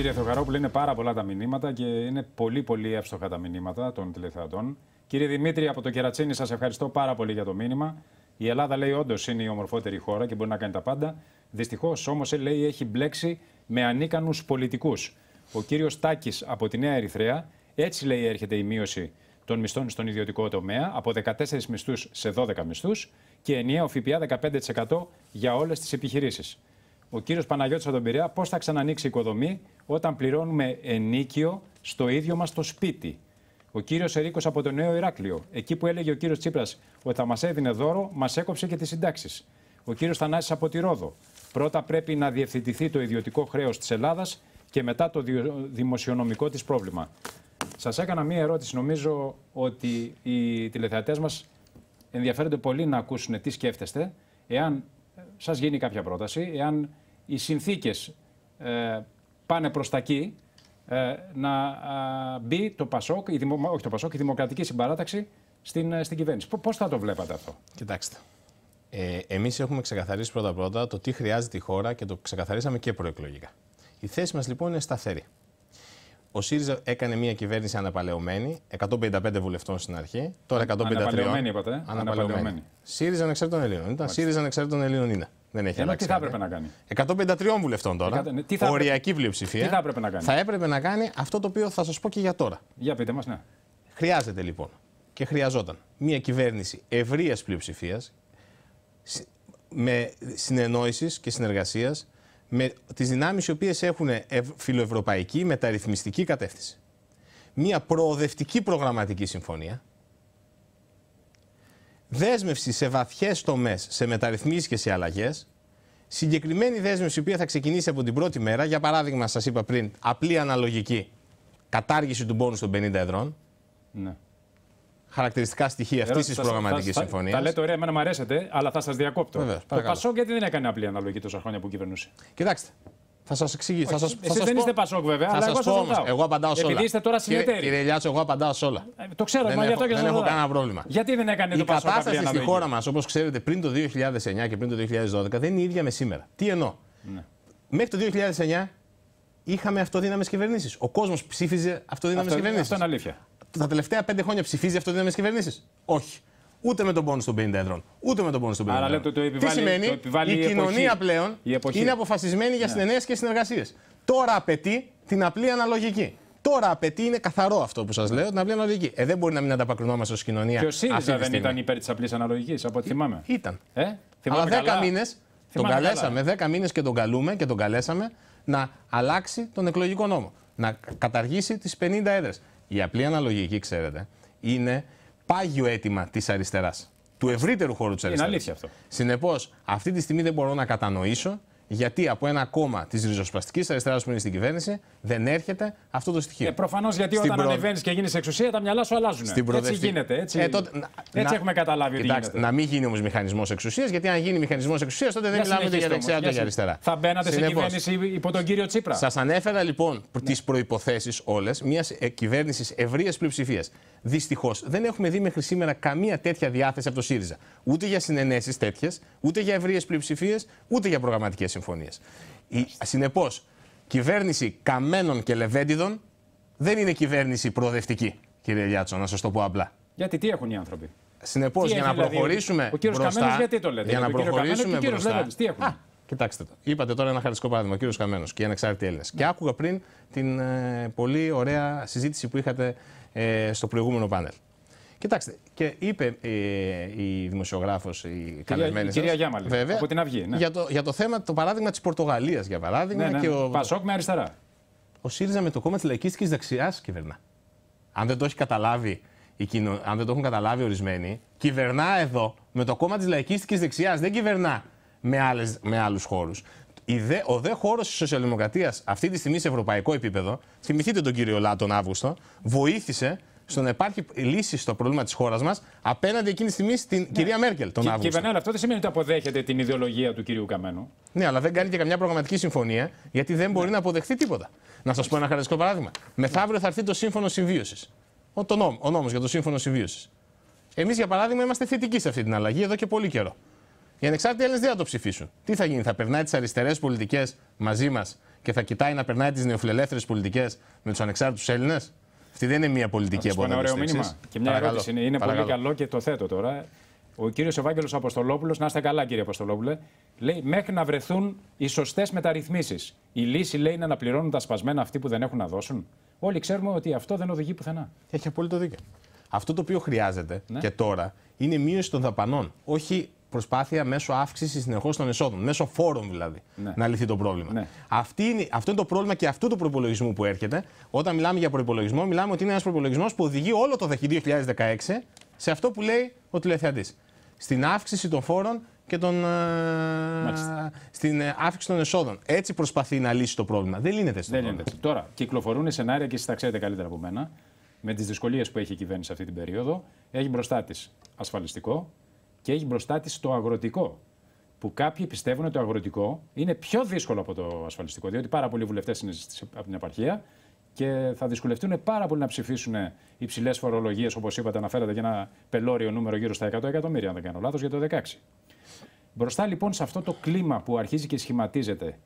Κύριε Θωκαρόπουλε, είναι πάρα πολλά τα μηνύματα και είναι πολύ πολύ εύστοχα τα μηνύματα των τηλεθεατών. Κύριε Δημήτρη από το Κερατσίνη, σας ευχαριστώ πάρα πολύ για το μήνυμα. Η Ελλάδα λέει όντως είναι η ομορφότερη χώρα και μπορεί να κάνει τα πάντα. Δυστυχώς όμως λέει έχει μπλέξει με ανίκανους πολιτικούς. Ο κύριος Τάκης από τη Νέα Ερυθρέα, έτσι λέει έρχεται η μείωση των μισθών στον ιδιωτικό τομέα από 14 μισθούς σε 12 μισθούς και ενιαίο ΦΠΑ 15% για όλες τις επιχειρήσεις ο κύριος Παναγιώτης από τον Πειραιά πώς θα ξανανοίξει η οικοδομή όταν πληρώνουμε ενίκιο στο ίδιο μας το σπίτι. Ο κύριος Ερίκος από το Νέο Ηράκλειο, εκεί που έλεγε ο κύριος Τσίπρας ότι θα μας έδινε δώρο, μας έκοψε και τις συντάξεις. Ο κύριος Θανάσης από τη Ρόδο. Πρώτα πρέπει να διευθυντηθεί το ιδιωτικό χρέος της Ελλάδας και μετά το δημοσιονομικό της πρόβλημα. Σας έκανα μία ερώτηση. Νομίζω ότι οι τηλεθεατές μας ενδιαφέρονται πολύ να ακούσουν τι σκέφτεστε. Εάν ε, σας γίνει κάποια πρόταση, εάν οι συνθήκες ε, πάνε προς τα εκεί, ε, να μπει το ΠΑΣΟΚ, η όχι το ΠΑΣΟΚ, η Δημοκρατική Συμπαράταξη στην, ε, στην κυβέρνηση. Πώς θα το βλέπατε αυτό. Κοιτάξτε, ε, εμείς έχουμε ξεκαθαρίσει πρώτα-πρώτα το τι χρειάζεται η χώρα και το ξεκαθαρίσαμε και προεκλογικά. Η θέση μας λοιπόν είναι σταθερή. Ο ΣΥΡΙΖΑ έκανε μια κυβέρνηση αναπαλαιωμένη, 155 βουλευτών στην αρχή, τώρα 153. Αναπαλαιωμένη είπατε. Ε? Αναπαλαιωμένη. ΣΥΡΙΖΑ ανεξαρτήτων Ελλήνων. Ήταν ΣΥΡΙΖΑ ανεξαρτήτων Ελλήνων είναι. Δεν έχει ε, Ενώ, ε, τι θα έπρεπε να κάνει. 153 βουλευτών τώρα. οριακή πλειοψηφία. Τι θα έπρεπε να κάνει. Θα έπρεπε να κάνει αυτό το οποίο θα σας πω και για τώρα. Για πείτε μας, ναι. Χρειάζεται λοιπόν και χρειαζόταν μια κυβέρνηση ευρείας πλειοψηφίας με συνεννόησης και συνεργασίας με τις δυνάμεις οι οποίες έχουν φιλοευρωπαϊκή μεταρρυθμιστική κατεύθυνση. Μια προοδευτική προγραμματική συμφωνία δέσμευση σε βαθιές τομές, σε μεταρρυθμίσεις και σε αλλαγές. Συγκεκριμένη δέσμευση, η οποία θα ξεκινήσει από την πρώτη μέρα, για παράδειγμα, σας είπα πριν, απλή αναλογική κατάργηση του πόνου των 50 εδρών. Ναι. Χαρακτηριστικά στοιχεία αυτής τη προγραμματική συμφωνίας. Τα λέτε ωραία, εμένα μου αρέσετε, αλλά θα σας διακόπτω. το Πασόκ γιατί δεν έκανε απλή αναλογική τόσα χρόνια που κυβερνούσε. Κοιτάξτε, θα σας εξηγήσω. Σας, θα σας δεν πω... είστε Πασόκ, βέβαια. Θα αλλά σας εγώ πω Εγώ απαντάω σε όλα. Επειδή είστε τώρα συνεταιρεί. Κύριε Λιάτσο, εγώ απαντάω σε όλα. Ε, το ξέρω, δεν, έχω, δεν έχω κανένα πρόβλημα. Γιατί δεν έκανε η το Πασόκ. Η κατάσταση στη χώρα μας, όπως ξέρετε, πριν το 2009 και πριν το 2012 δεν είναι η ίδια με σήμερα. Τι εννοώ. Ναι. Μέχρι το 2009 είχαμε αυτοδύναμες κυβερνήσεις. Ο κόσμος ψήφιζε αυτοδύναμες κυβερνήσει. Αυτό είναι αλήθεια. Τα τελευταία πέντε χρόνια ψηφίζει αυτοδύναμες κυβερνήσεις. Όχι ούτε με τον πόνους των 50 ευρώ, ούτε με τον πόνους των 50 ευρώ. Άρα λέτε, το Τι σημαίνει, το η, η κοινωνία πλέον η είναι αποφασισμένη για ναι. συνενέε και συνεργασίες. Τώρα απαιτεί την απλή αναλογική. Τώρα απαιτεί, είναι καθαρό αυτό που σας λέω, την απλή αναλογική. Ε, δεν μπορεί να μην ανταπακρινόμαστε ως κοινωνία. Και ο ΣΥΡΙΖΑ δεν ήταν υπέρ της απλής αναλογικής, από ό,τι ε, θυμάμαι. Ήταν. Ε, θυμάμαι Αλλά 10 μήνες, τον καλέσαμε, 10 μήνες και τον καλούμε και τον καλέσαμε να αλλάξει τον εκλογικό νόμο. Να καταργήσει τις 50 έδρες. Η απλή αναλογική, ξέρετε, είναι πάγιο αίτημα της αριστεράς. Του ευρύτερου χώρου της αριστερά. Είναι αλήθεια αυτό. Συνεπώς, αυτή τη στιγμή δεν μπορώ να κατανοήσω γιατί από ένα κόμμα της ριζοσπαστικής αριστεράς που είναι στην κυβέρνηση δεν έρχεται αυτό το στοιχείο. Ε, Προφανώς γιατί στην όταν προ... ανεβαίνεις και γίνεις εξουσία, τα μυαλά σου αλλάζουν. Στην Έτσι γίνεται. Έτσι, ε, τότε, να... έχουμε καταλάβει Κοιτάξτε, ότι γίνεται. Να μην γίνει όμως μηχανισμός εξουσίας, γιατί αν γίνει μηχανισμός εξουσίας, τότε δεν μιλάμε για δεξιά ούτε για αριστερά. Θα μπαίνατε στην σε κυβέρνηση υπό τον κύριο Τσίπρα. Σας ανέφερα λοιπόν ναι. τις προποθέσει όλες μιας ε, κυβέρνησης ευρείας πλειοψηφίας. Δυστυχώς δεν έχουμε δει μέχρι σήμερα καμία τέτοια διάθεση από το ΣΥΡΙΖΑ. Ούτε για συνενέσεις τέτοιες, ούτε για ευρείες πλειοψηφίες, ούτε για προγραμματικές συμφωνίες συμφωνίες. Συνεπώς, κυβέρνηση Καμένων και Λεβέντιδων δεν είναι κυβέρνηση προοδευτική, κύριε Λιάτσο, να σας το πω απλά. Γιατί τι έχουν οι άνθρωποι. Συνεπώς, για να δηλαδή, προχωρήσουμε. Ο κύριο Καμένο, γιατί το λέτε. Για, να προχωρήσουμε ο μπροστά. τι έχουν. Α, κοιτάξτε το. Είπατε τώρα ένα χαριστικό παράδειγμα, ο κύριος Καμένος και οι ανεξάρτητοι Έλληνες. Και άκουγα πριν την ε, πολύ ωραία συζήτηση που είχατε ε, στο προηγούμενο πάνελ. Κοιτάξτε, και είπε ε, η δημοσιογράφος, η καλεσμένη. Η κυρία Γιάμαλη, βέβαια, από την Αυγή. Ναι. Για, το, για το θέμα, το παράδειγμα της Πορτογαλίας, για παράδειγμα. Ναι, ναι, και ναι. ο... Πασόκ με αριστερά. Ο ΣΥΡΙΖΑ με το κόμμα της λαϊκίστικης δεξιάς κυβερνά. Αν δεν το έχει καταλάβει Κοινο... αν δεν το έχουν καταλάβει ορισμένοι, κυβερνά εδώ με το κόμμα της λαϊκίστικης δεξιάς. Δεν κυβερνά με, άλλες... με άλλους χώρους. Δε... Ο δε χώρος της σοσιαλδημοκρατίας αυτή τη στιγμή σε ευρωπαϊκό επίπεδο, θυμηθείτε τον κύριο Λά τον Αύγουστο, βοήθησε στο να υπάρχει λύση στο πρόβλημα της χώρας μας απέναντι εκείνη τη στιγμή στην ναι. κυρία Μέρκελ τον και, Αύγουστο. Και αυτό δεν σημαίνει ότι αποδέχεται την ιδεολογία του κυρίου Καμένου. Ναι, αλλά δεν κάνει και καμιά προγραμματική συμφωνία γιατί δεν μπορεί ναι. να αποδεχθεί τίποτα. Να σας πω ένα χαρακτηριστικό παράδειγμα. Μεθαύριο θα έρθει το σύμφωνο συμβίωσης. Ο, νόμ, ο νόμος για το σύμφωνο συμβίωσης. Εμείς, για παράδειγμα, είμαστε θετικοί σε αυτή την αλλαγή εδώ και πολύ καιρό. Οι ανεξάρτητοι Έλληνες δεν θα το ψηφίσουν. Τι θα γίνει, θα περνάει τις αριστερές πολιτικές μαζί μας και θα κοιτάει να περνάει τις νεοφιλελεύθερες πολιτικές με τους ανεξάρτητους Έλληνες. Αυτή δεν είναι μια πολιτική από μήνυμα. Και μια Παρακαλώ. ερώτηση είναι, είναι πολύ καλό και το θέτω τώρα. Ο κύριος Ευάγγελος Αποστολόπουλος, να είστε καλά, κύριε Αποστολόπουλε, λέει μέχρι να βρεθούν οι σωστές μεταρρυθμίσεις. Η λύση λέει είναι να πληρώνουν τα σπασμένα αυτοί που δεν έχουν να δώσουν. Όλοι ξέρουμε ότι αυτό δεν οδηγεί πουθενά. Έχει απόλυτο δίκιο. Αυτό το οποίο χρειάζεται ναι. και τώρα είναι μείωση των δαπανών. Όχι προσπάθεια μέσω αύξησης συνεχώς των εσόδων, μέσω φόρων δηλαδή, ναι. να λυθεί το πρόβλημα. Ναι. Αυτή είναι, αυτό είναι το πρόβλημα και αυτού του προπολογισμού που έρχεται. Όταν μιλάμε για προπολογισμό, μιλάμε ότι είναι ένας προπολογισμός που οδηγεί όλο το 2016 σε αυτό που λέει ο τηλεθεατής. Στην αύξηση των φόρων και τον, ε, στην ε, αύξηση των εσόδων. Έτσι προσπαθεί να λύσει το πρόβλημα. Δεν λύνεται στην Λύνεται. Τώρα, κυκλοφορούν σενάρια και εσείς τα ξέρετε καλύτερα από μένα. Με τις δυσκολίες που έχει η κυβέρνηση αυτή την περίοδο, έχει μπροστά της ασφαλιστικό, και έχει μπροστά της το αγροτικό. Που κάποιοι πιστεύουν ότι το αγροτικό είναι πιο δύσκολο από το ασφαλιστικό, διότι πάρα πολλοί βουλευτές είναι από την επαρχία και θα δυσκολευτούν πάρα πολύ να ψηφίσουν υψηλές φορολογίες, όπως είπατε, αναφέρατε για ένα πελώριο νούμερο γύρω στα 100 εκατομμύρια, αν δεν κάνω λάθος, για το 16. Μπροστά λοιπόν σε αυτό το κλίμα που αρχίζει και σχηματίζεται,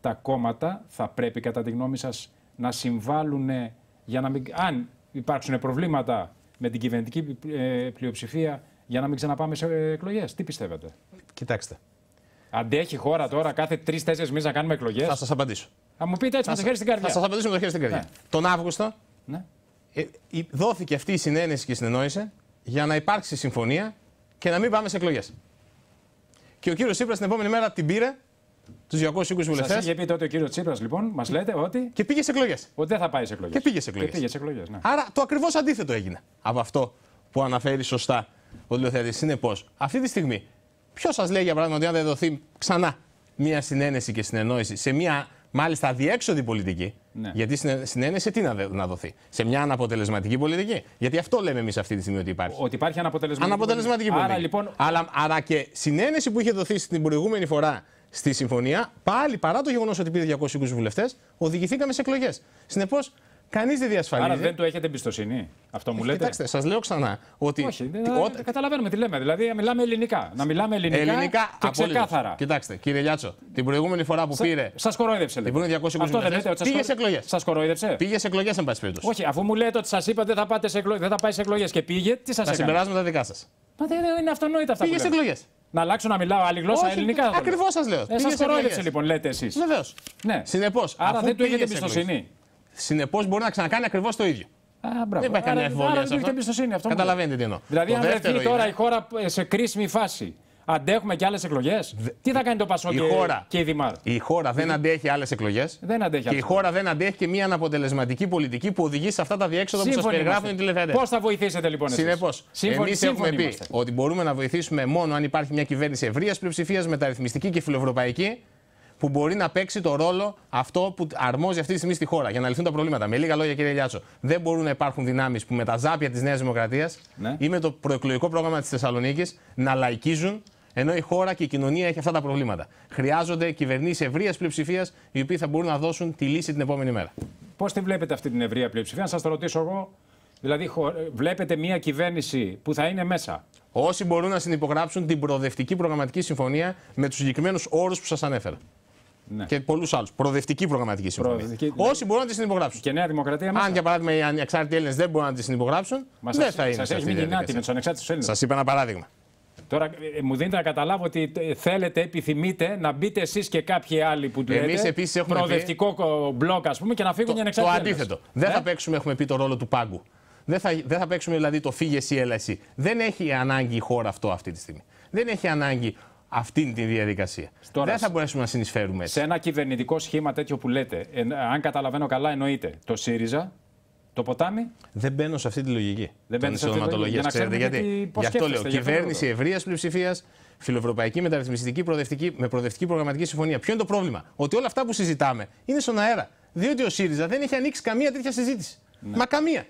τα κόμματα θα πρέπει κατά τη γνώμη σας να συμβάλλουν για να μην... Αν υπάρξουν προβλήματα με την κυβερνητική ε, πλειοψηφία, για να μην ξαναπάμε σε εκλογές. Τι πιστεύετε. Κοιτάξτε. Αντέχει η χώρα τώρα κάθε τρει-τέσσερι μήνες να κάνουμε εκλογές. Θα σας απαντήσω. Θα μου πείτε έτσι με το χέρι στην καρδιά. Θα σας απαντήσω με το χέρι στην καρδιά. Ναι. Τον Αύγουστο ναι. Ε, δόθηκε αυτή η συνένεση και η συνεννόηση για να υπάρξει συμφωνία και να μην πάμε σε εκλογές. Και ο κύριος Τσίπρας την επόμενη μέρα την πήρε τους 220 βουλευτέ. Σα είχε πει τότε ο κύριος Τσίπρας, λοιπόν, μας λέτε ότι. Και πήγε σε εκλογές. Ότι δεν θα πάει σε εκλογές. Και πήγε σε εκλογέ. Ναι. Άρα το ακριβώς αντίθετο έγινε από αυτό που αναφέρει σωστά ο τηλεθεατής. Συνεπώς, αυτή τη στιγμή, ποιος σας λέει για παράδειγμα ότι αν δεν δοθεί ξανά μια συνένεση και συνεννόηση σε μια μάλιστα αδιέξοδη πολιτική. Ναι. Γιατί συνένεση τι να, δοθεί, Σε μια αναποτελεσματική πολιτική. Γιατί αυτό λέμε εμείς αυτή τη στιγμή ότι υπάρχει. Ότι υπάρχει αναποτελεσματική, αναποτελεσματική πολιτική. Άρα, λοιπόν... αλλα και συνένεση που είχε δοθεί στην προηγούμενη φορά στη συμφωνία, πάλι παρά το γεγονός ότι πήρε 220 βουλευτές, οδηγηθήκαμε σε εκλογές. Συνεπώς, Κανείς δεν διασφαλίζει. Άρα δεν του έχετε εμπιστοσύνη. Αυτό μου ε, λέτε. Κοιτάξτε, σας λέω ξανά. Ότι... Όχι, δεν καταλαβαίνουμε τι λέμε. Δηλαδή, μιλάμε ελληνικά. Να μιλάμε ελληνικά, ελληνικά και ξεκάθαρα. Κοιτάξτε, κύριε Λιάτσο, την προηγούμενη φορά που Σα... πήρε. Σας κορόιδευσε. Την λοιπόν. προηγούμενη 220 Αυτό πήγε σε εκλογές. Σας κορόιδευσε. Πήγες σε εκλογές, εν πάση περιπτώσει. Όχι, αφού μου λέτε ότι σας είπα δεν θα, πάτε σε εκλογές, δεν θα πάεις σε εκλογές και πήγε, τι σας έκανε. Τα συμπεράσματα δικά σας. Μα δεν είναι αυτονόητα αυτά. Πήγε σε εκλογές. Να αλλάξω να μιλάω άλλη γλώσσα Όχι, ελληνικά. Ακριβώς σας λέω. Ε, σας κορόιδευσε λοιπόν, λέτε εσείς. Βεβαίως. Ναι. Συνεπώς. Άρα δεν του έχετε εμπιστοσύνη. Συνεπώς μπορεί να ξανακάνει ακριβώς το ίδιο. Α, δεν υπάρχει καμία εμφόλια. Δεν εμπιστοσύνη αυτό. Καταλαβαίνετε τι εννοώ. Δηλαδή, αν βρεθεί τώρα η χώρα σε κρίσιμη φάση, αντέχουμε και άλλες εκλογές. Τι θα κάνει το Πασόκ και... Χώρα... και η Δημάρ. Η χώρα δεν αντέχει άλλες εκλογές. Δεν αντέχει. Και η χώρα δεν αντέχει και μια αναποτελεσματική πολιτική που οδηγεί σε αυτά τα διέξοδα που σας περιγράφουν οι τηλεθεατές. Πώς θα βοηθήσετε λοιπόν εσείς. Συνεπώς, εμείς έχουμε πει ότι μπορούμε να βοηθήσουμε μόνο αν υπάρχει μια κυβέρνηση ευρείας πλειοψηφίας, μεταρρυθμιστική και φιλοευρωπαϊκή που μπορεί να παίξει το ρόλο αυτό που αρμόζει αυτή τη στιγμή στη χώρα για να λυθούν τα προβλήματα. Με λίγα λόγια, κύριε Λιάτσο, δεν μπορούν να υπάρχουν δυνάμεις που με τα ζάπια της Νέας Δημοκρατίας ναι. ή με το προεκλογικό πρόγραμμα της Θεσσαλονίκης να λαϊκίζουν ενώ η χώρα και η κοινωνία έχει αυτά τα προβλήματα. Χρειάζονται κυβερνήσεις ευρείας πλειοψηφίας οι οποίοι θα μπορούν να δώσουν τη λύση την επόμενη μέρα. Πώς τη βλέπετε αυτή την ευρεία πλειοψηφία, να σας το ρωτήσω εγώ. Δηλαδή, ε, βλέπετε μια κυβέρνηση που θα είναι μέσα. Όσοι μπορούν να συνυπογράψουν την προοδευτική προγραμματική συμφωνία με τους συγκεκριμένους όρους που σας ανέφερα. Ναι. Και πολλούς άλλους. Προοδευτική προγραμματική συμφωνία. Προοδευτική... Ναι. Όσοι μπορούν να τη συνυπογράψουν. Και Νέα Δημοκρατία μέσα. Αν για παράδειγμα οι ανεξάρτητοι Έλληνες δεν μπορούν να τη συνυπογράψουν, δεν θα είναι. Σας έχει μείνει με τους ανεξάρτητους Έλληνες. Σας είπα ένα παράδειγμα. Τώρα ε, ε, μου δίνετε να καταλάβω ότι ε, θέλετε, επιθυμείτε να μπείτε εσείς και κάποιοι άλλοι που τους λέτε. έχουμε προοδευτικό πει... μπλοκ, ας πούμε, και να φύγουν οι ανεξάρτητοι. Το αντίθετο. Δεν ναι. θα παίξουμε, έχουμε πει, το ρόλο του πάγκου. Δεν θα, δεν θα παίξουμε δηλαδή το φύγε ή έλα εσύ. Δεν έχει ανάγκη η χώρα αυτό αυτή τη στιγμή. Δεν έχει ανάγκη αυτήν τη διαδικασία. δεν θα μπορέσουμε να συνεισφέρουμε έτσι. Σε ένα κυβερνητικό σχήμα τέτοιο που λέτε, αν καταλαβαίνω καλά, εννοείται το ΣΥΡΙΖΑ, το ποτάμι. Δεν μπαίνω σε αυτή τη λογική. Δεν μπαίνω σε αυτή τη λογική. ξέρετε γιατί. Γι' αυτό λέω. Κυβέρνηση ευρείας πλειοψηφίας, φιλοευρωπαϊκή μεταρρυθμιστική προοδευτική, με προοδευτική προγραμματική συμφωνία. Ποιο είναι το πρόβλημα. Ότι όλα αυτά που συζητάμε είναι στον αέρα. Διότι ο ΣΥΡΙΖΑ δεν έχει ανοίξει καμία τέτοια συζήτηση. Ναι. Μα καμία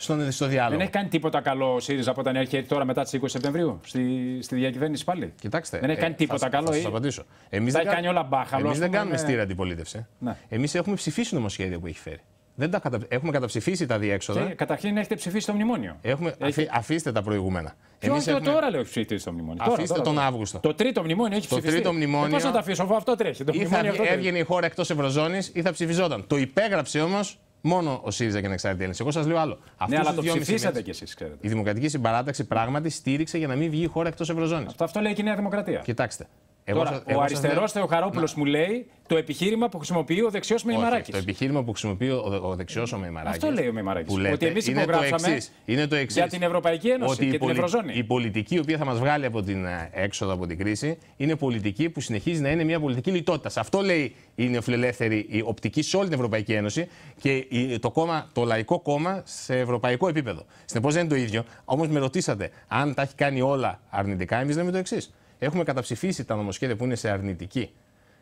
στον, στο διάλογο. Δεν έχει κάνει τίποτα καλό ο ΣΥΡΙΖΑ από όταν έρχεται τώρα μετά τις 20 Σεπτεμβρίου στη, στη διακυβέρνηση πάλι. Κοιτάξτε. Δεν έχει ε, κάνει τίποτα θα, καλό. Θα σας απαντήσω. Εμείς δεν, κάνει όλα μπάχαλο. Εμείς δεν κάνουμε ναι. στήρα αντιπολίτευση. Ναι. Εμείς έχουμε ψηφίσει νομοσχέδια που έχει φέρει. Δεν τα κατα... Έχουμε καταψηφίσει τα διέξοδα. Και, καταρχήν έχετε ψηφίσει το μνημόνιο. Έχουμε... Έχει... Αφήστε τα προηγούμενα. Και Εμείς έχουμε... τώρα λέω ψηφίσει το μνημόνιο. Αφήστε τώρα, τώρα, τον Αύγουστο. Το τρίτο μνημόνιο έχει ψηφίσει. Το τρίτο ε, μνημόνιο. Πώς θα τα αφήσω, αυτό τρέχει. Το ή θα αυτό έβγαινε η χώρα εκτός Ευρωζώνης ή θα ψηφιζόταν. Το υπέγραψε όμως Μόνο ο ΣΥΡΙΖΑ και να εξάρτητη την Εγώ σας λέω άλλο. Αυτό ναι, αλλά το ψηφίσατε κι εσείς, ξέρετε. Η Δημοκρατική Συμπαράταξη πράγματι στήριξε για να μην βγει η χώρα εκτός Ευρωζώνης. Αυτό, αυτό λέει και η Νέα Δημοκρατία. Κοιτάξτε. Εγώ Τώρα, ο αριστερό Θεοχαρόπουλο μου λέει το επιχείρημα που χρησιμοποιεί ο δεξιός Μεϊμαράκης. Το επιχείρημα που χρησιμοποιεί ο, ο δεξιός ο Αυτό λέει ο Μεϊμαράκης. Ότι εμείς υπογράψαμε είναι το εξής. για την Ευρωπαϊκή Ένωση ότι και η πολι... την Ευρωζώνη. Η πολιτική η οποία θα μας βγάλει από την ε, έξοδο από την κρίση είναι πολιτική που συνεχίζει να είναι μια πολιτική λιτότητας. Αυτό λέει η νεοφιλελεύθερη η οπτική σε όλη την Ευρωπαϊκή Ένωση και το, κόμμα, το λαϊκό κόμμα σε ευρωπαϊκό επίπεδο. Συνεπώς δεν είναι το ίδιο. Όμως με ρωτήσατε αν τα έχει κάνει όλα αρνητικά, εμείς λέμε το εξής. Έχουμε καταψηφίσει τα νομοσχέδια που είναι σε αρνητική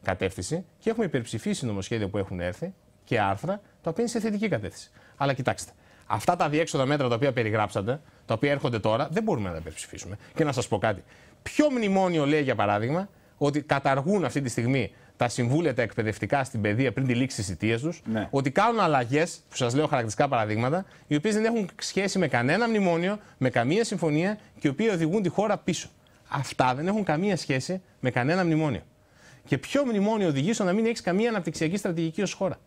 κατεύθυνση και έχουμε υπερψηφίσει νομοσχέδια που έχουν έρθει και άρθρα τα οποία είναι σε θετική κατεύθυνση. Αλλά κοιτάξτε, αυτά τα διέξοδα μέτρα τα οποία περιγράψατε, τα οποία έρχονται τώρα, δεν μπορούμε να τα υπερψηφίσουμε. Και να σας πω κάτι. Ποιο μνημόνιο λέει, για παράδειγμα, ότι καταργούν αυτή τη στιγμή τα συμβούλια τα εκπαιδευτικά στην παιδεία πριν τη λήξη της θητείας τους, ναι. ότι κάνουν αλλαγές, που σας λέω χαρακτηριστικά παραδείγματα, οι οποίες δεν έχουν σχέση με κανένα μνημόνιο, με καμία συμφωνία και οι οποίοι οδηγούν τη χώρα πίσω. Αυτά δεν έχουν καμία σχέση με κανένα μνημόνιο. Και ποιο μνημόνιο οδηγεί στο να μην έχεις καμία αναπτυξιακή στρατηγική ως χώρα.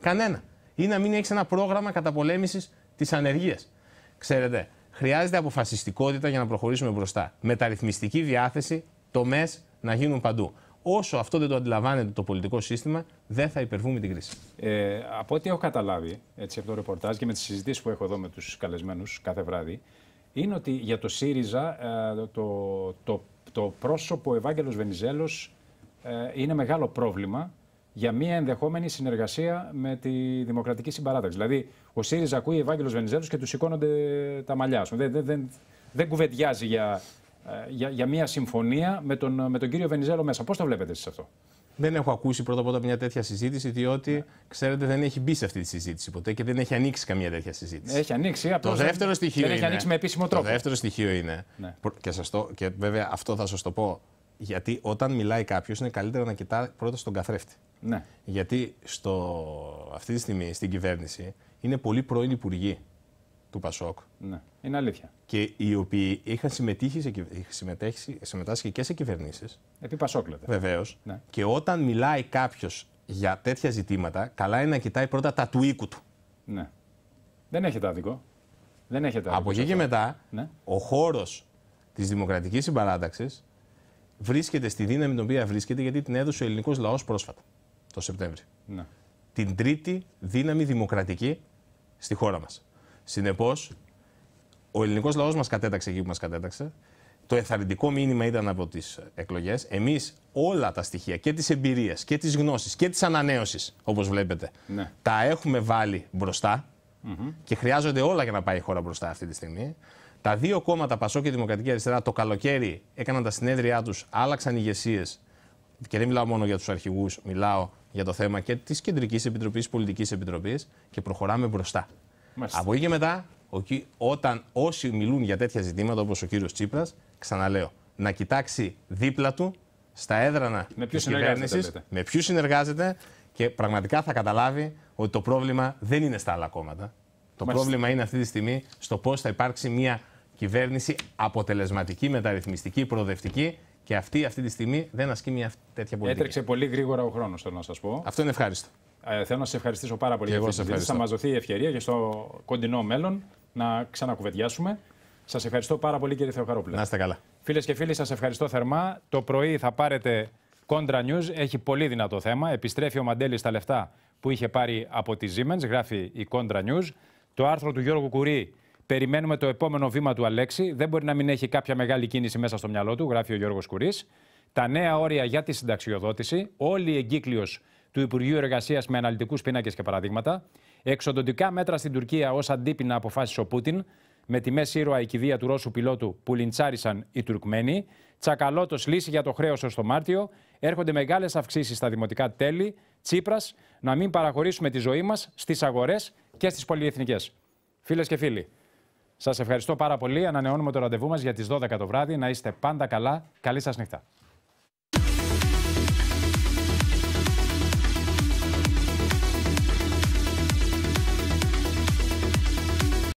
Κανένα. Ή να μην έχεις ένα πρόγραμμα καταπολέμησης της ανεργίας. Ξέρετε, χρειάζεται αποφασιστικότητα για να προχωρήσουμε μπροστά. Μεταρρυθμιστική διάθεση, τομές να γίνουν παντού. Όσο αυτό δεν το αντιλαμβάνεται το πολιτικό σύστημα, δεν θα υπερβούμε την κρίση. Ε, από ό,τι έχω καταλάβει έτσι, από το ρεπορτάζ και με τις συζητήσεις που έχω εδώ με τους καλεσμένους κάθε βράδυ, είναι ότι για το ΣΥΡΙΖΑ ε, το, το, το πρόσωπο Ευάγγελος Βενιζέλος ε, είναι μεγάλο πρόβλημα για μια ενδεχόμενη συνεργασία με τη Δημοκρατική Συμπαράταξη. Δηλαδή, ο ΣΥΡΙΖΑ ακούει Ευάγγελος Βενιζέλος και του σηκώνονται τα μαλλιά σου. Δεν, δεν, δεν κουβεντιάζει για, ε, για, για μια συμφωνία με τον, με τον κύριο Βενιζέλο μέσα. Πώς το βλέπετε εσείς αυτό. Δεν έχω ακούσει πρώτα απ' όλα μια τέτοια συζήτηση, διότι ξέρετε δεν έχει μπει σε αυτή τη συζήτηση ποτέ και δεν έχει ανοίξει καμία τέτοια συζήτηση. Έχει ανοίξει, απλώ. Το δεύτερο δεν στοιχείο δεν Έχει ανοίξει με επίσημο τρόπο. Το δεύτερο στοιχείο είναι. Ναι. Και, σας το, και βέβαια αυτό θα σας το πω. Γιατί όταν μιλάει κάποιος, είναι καλύτερα να κοιτά πρώτα στον καθρέφτη. Ναι. Γιατί στο, αυτή τη στιγμή στην κυβέρνηση είναι πολύ πρώην υπουργοί του Πασόκ. Ναι, είναι αλήθεια. Και οι οποίοι είχαν συμμετέχει σε, συμμετάσχει και σε κυβερνήσεις. Επί Πασόκ, λέτε. Βεβαίως. Ναι. Και όταν μιλάει κάποιος για τέτοια ζητήματα, καλά είναι να κοιτάει πρώτα τα του οίκου του. Ναι. Δεν έχετε άδικο. Δεν έχετε άδικο. Από εκεί και μετά, ναι. ο χώρος της Δημοκρατικής Συμπαράταξης βρίσκεται στη δύναμη την οποία βρίσκεται γιατί την έδωσε ο ελληνικός λαός πρόσφατα, το Σεπτέμβριο. Ναι. Την τρίτη δύναμη δημοκρατική στη χώρα μας. Συνεπώς, ο ελληνικός λαός μας κατέταξε εκεί που μας κατέταξε. Το εθαρρυντικό μήνυμα ήταν από τις εκλογές. Εμείς όλα τα στοιχεία και της εμπειρίας και της γνώσης και της ανανέωσης, όπως βλέπετε, ναι. τα έχουμε βάλει μπροστά mm και χρειάζονται όλα για να πάει η χώρα μπροστά αυτή τη στιγμή. Τα δύο κόμματα, Πασό και Δημοκρατική Αριστερά, το καλοκαίρι έκαναν τα συνέδριά τους, άλλαξαν ηγεσίες. Και δεν μιλάω μόνο για τους αρχηγούς, μιλάω για το θέμα και της Κεντρικής Επιτροπής, Πολιτικής Επιτροπής και προχωράμε μπροστά. Μάλιστα. Από εκεί και μετά, όταν όσοι μιλούν για τέτοια ζητήματα, όπως ο κύριος Τσίπρας, ξαναλέω, να κοιτάξει δίπλα του στα έδρανα τη κυβέρνηση, με ποιους συνεργάζεται και πραγματικά θα καταλάβει ότι το πρόβλημα δεν είναι στα άλλα κόμματα. Το πρόβλημα είναι αυτή τη στιγμή στο πώς θα υπάρξει μια κυβέρνηση αποτελεσματική, μεταρρυθμιστική, προοδευτική και αυτή αυτή τη στιγμή δεν ασκεί μια τέτοια πολιτική. Έτρεξε πολύ γρήγορα ο χρόνος, θέλω να σας πω. Αυτό είναι ευχάριστο. Ε, θέλω να σα ευχαριστήσω πάρα πολύ και για αυτή τη Θα μας δοθεί η ευκαιρία και στο κοντινό μέλλον να ξανακουβεντιάσουμε. Σας ευχαριστώ πάρα πολύ, κύριε Θεοχαρόπουλε. Να είστε καλά. Φίλες και φίλοι, σας ευχαριστώ θερμά. Το πρωί θα πάρετε Κόντρα News. Έχει πολύ δυνατό θέμα. Επιστρέφει ο Μαντέλης στα λεφτά που είχε πάρει από τη Siemens. Γράφει η Κόντρα News. Το άρθρο του Γιώργου Κουρί. Περιμένουμε το επόμενο βήμα του Αλέξη. Δεν μπορεί να μην έχει κάποια μεγάλη κίνηση μέσα στο μυαλό του, γράφει ο Γιώργος Κουρί. Τα νέα όρια για τη συνταξιοδότηση. Όλοι η εγκύκλειος του Υπουργείου Εργασίας με αναλυτικούς πίνακες και παραδείγματα, εξοντοτικά μέτρα στην Τουρκία ως αντίπεινα αποφάσει ο Πούτιν, με τη μέση ήρωα η κηδεία του Ρώσου πιλότου που λιντσάρισαν οι Τουρκμένοι, τσακαλώτος λύση για το χρέος ως το Μάρτιο, έρχονται μεγάλες αυξήσεις στα δημοτικά τέλη, Τσίπρας, να μην παραχωρήσουμε τη ζωή μας στις αγορές και στις πολιεθνικέ. Φίλες και φίλοι, σας ευχαριστώ πάρα πολύ. Ανανεώνουμε το ραντεβού μας για τις 12 το βράδυ. Να είστε πάντα καλά. Καλή σας νύχτα.